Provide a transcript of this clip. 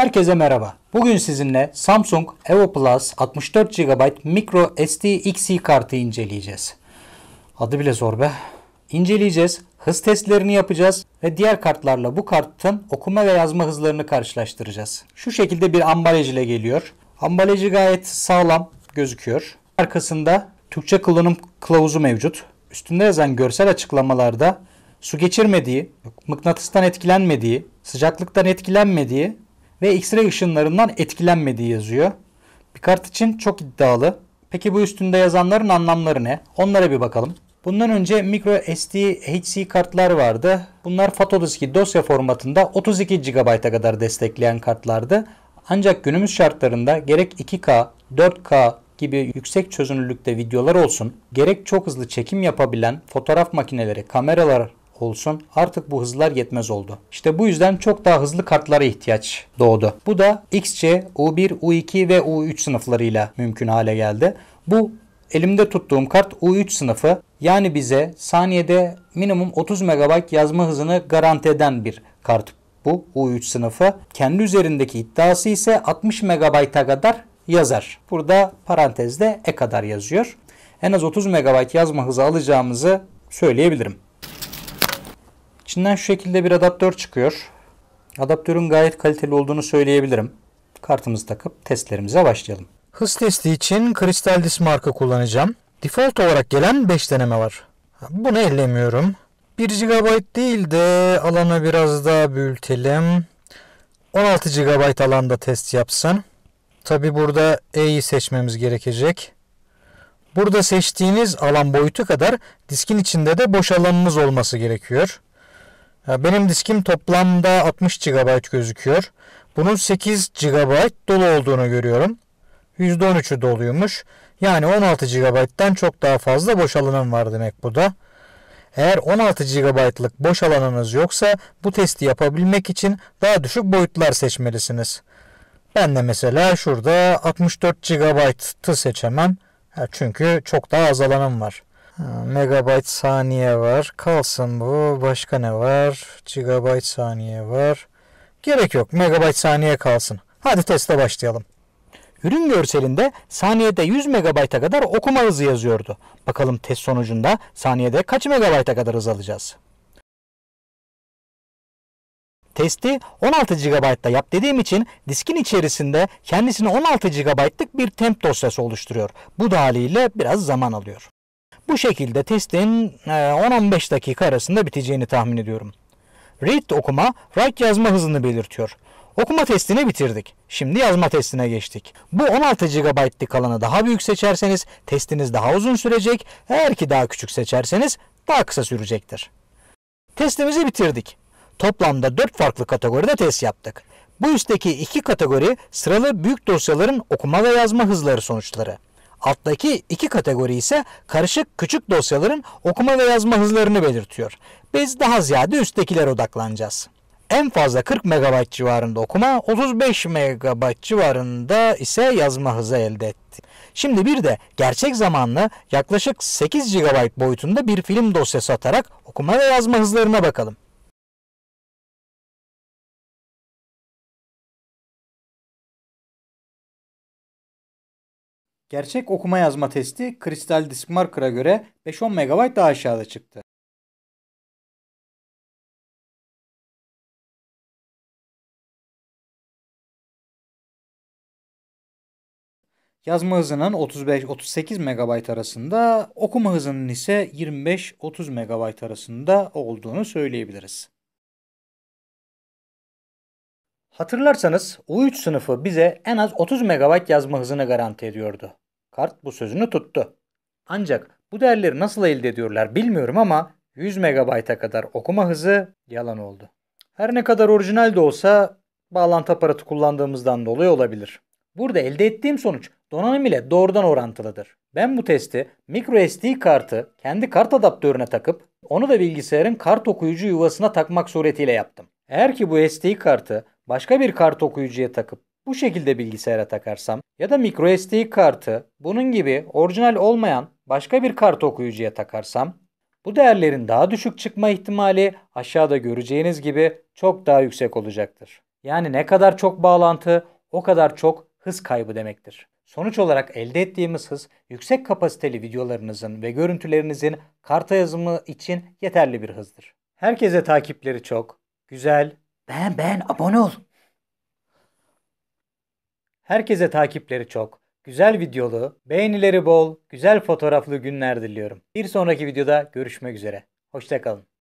Herkese merhaba. Bugün sizinle Samsung Evo Plus 64 GB Micro SD XE kartı inceleyeceğiz. Adı bile zor be. İnceleyeceğiz, hız testlerini yapacağız ve diğer kartlarla bu kartın okuma ve yazma hızlarını karşılaştıracağız. Şu şekilde bir ambalaj ile geliyor. Ambalajı gayet sağlam gözüküyor. Arkasında Türkçe kullanım kılavuzu mevcut. Üstünde yazan görsel açıklamalarda su geçirmediği, mıknatıstan etkilenmediği, sıcaklıktan etkilenmediği ve X-ray ışınlarından etkilenmediği yazıyor. Bir kart için çok iddialı. Peki bu üstünde yazanların anlamları ne? Onlara bir bakalım. Bundan önce micro SD HC kartlar vardı. Bunlar Fatodisky dosya formatında 32 GB'a kadar destekleyen kartlardı. Ancak günümüz şartlarında gerek 2K, 4K gibi yüksek çözünürlükte videolar olsun, gerek çok hızlı çekim yapabilen fotoğraf makineleri, kameralar olsun artık bu hızlar yetmez oldu. İşte bu yüzden çok daha hızlı kartlara ihtiyaç doğdu. Bu da XC, U1, U2 ve U3 sınıflarıyla mümkün hale geldi. Bu elimde tuttuğum kart U3 sınıfı yani bize saniyede minimum 30 MB yazma hızını garanti eden bir kart bu U3 sınıfı. Kendi üzerindeki iddiası ise 60 MB'a kadar yazar. Burada parantezde e kadar yazıyor. En az 30 MB yazma hızı alacağımızı söyleyebilirim. İçinden şu şekilde bir adaptör çıkıyor. Adaptörün gayet kaliteli olduğunu söyleyebilirim. Kartımızı takıp testlerimize başlayalım. Hız testi için Crystal Disk marka kullanacağım. Default olarak gelen 5 deneme var. Bunu ellemiyorum. 1 GB değil de alana biraz daha büyütelim. 16 GB alanda test yapsın. Tabi burada E'yi seçmemiz gerekecek. Burada seçtiğiniz alan boyutu kadar diskin içinde de boş alanınız olması gerekiyor. Benim diskim toplamda 60 GB gözüküyor. Bunun 8 GB dolu olduğunu görüyorum. %13'ü doluymuş. Yani 16 GB'den çok daha fazla boş alanım var demek bu da. Eğer 16 GB'lık boş alanınız yoksa bu testi yapabilmek için daha düşük boyutlar seçmelisiniz. Ben de mesela şurada 64 GB'ı seçemem. Çünkü çok daha az alanım var. Ee, megabayt saniye var. Kalsın bu. Başka ne var? Gigabayt saniye var. Gerek yok. Megabayt saniye kalsın. Hadi teste başlayalım. Ürün görselinde saniyede 100 megabayta kadar okuma hızı yazıyordu. Bakalım test sonucunda saniyede kaç megabayta kadar hız alacağız? Testi 16 GB'da yap dediğim için diskin içerisinde kendisini 16 GB'lık bir temp dosyası oluşturuyor. Bu da haliyle biraz zaman alıyor. Bu şekilde testin 10-15 e, dakika arasında biteceğini tahmin ediyorum. Read okuma, write yazma hızını belirtiyor. Okuma testini bitirdik. Şimdi yazma testine geçtik. Bu 16 GB'lik alanı daha büyük seçerseniz testiniz daha uzun sürecek. Eğer ki daha küçük seçerseniz daha kısa sürecektir. Testimizi bitirdik. Toplamda 4 farklı kategoride test yaptık. Bu üstteki iki kategori sıralı büyük dosyaların okuma ve yazma hızları sonuçları. Alttaki iki kategori ise karışık küçük dosyaların okuma ve yazma hızlarını belirtiyor. Biz daha ziyade üsttekilere odaklanacağız. En fazla 40 MB civarında okuma, 35 MB civarında ise yazma hızı elde etti. Şimdi bir de gerçek zamanlı yaklaşık 8 GB boyutunda bir film dosyası atarak okuma ve yazma hızlarına bakalım. Gerçek okuma yazma testi kristal disk marker'a göre 5-10 MB daha aşağıda çıktı. Yazma hızının 35-38 MB arasında, okuma hızının ise 25-30 MB arasında olduğunu söyleyebiliriz. Hatırlarsanız U3 sınıfı bize en az 30 MB yazma hızını garanti ediyordu. Kart bu sözünü tuttu. Ancak bu değerleri nasıl elde ediyorlar bilmiyorum ama 100 MB'a kadar okuma hızı yalan oldu. Her ne kadar orijinal de olsa bağlantı aparatı kullandığımızdan dolayı olabilir. Burada elde ettiğim sonuç donanım ile doğrudan orantılıdır. Ben bu testi micro SD kartı kendi kart adaptörüne takıp onu da bilgisayarın kart okuyucu yuvasına takmak suretiyle yaptım. Eğer ki bu SD kartı başka bir kart okuyucuya takıp bu şekilde bilgisayara takarsam ya da micro SD kartı bunun gibi orijinal olmayan başka bir kart okuyucuya takarsam bu değerlerin daha düşük çıkma ihtimali aşağıda göreceğiniz gibi çok daha yüksek olacaktır. Yani ne kadar çok bağlantı o kadar çok hız kaybı demektir. Sonuç olarak elde ettiğimiz hız yüksek kapasiteli videolarınızın ve görüntülerinizin karta yazımı için yeterli bir hızdır. Herkese takipleri çok. Güzel. Beğen beğen abone ol. Herkese takipleri çok, güzel videolu, beğenileri bol, güzel fotoğraflı günler diliyorum. Bir sonraki videoda görüşmek üzere. Hoşçakalın.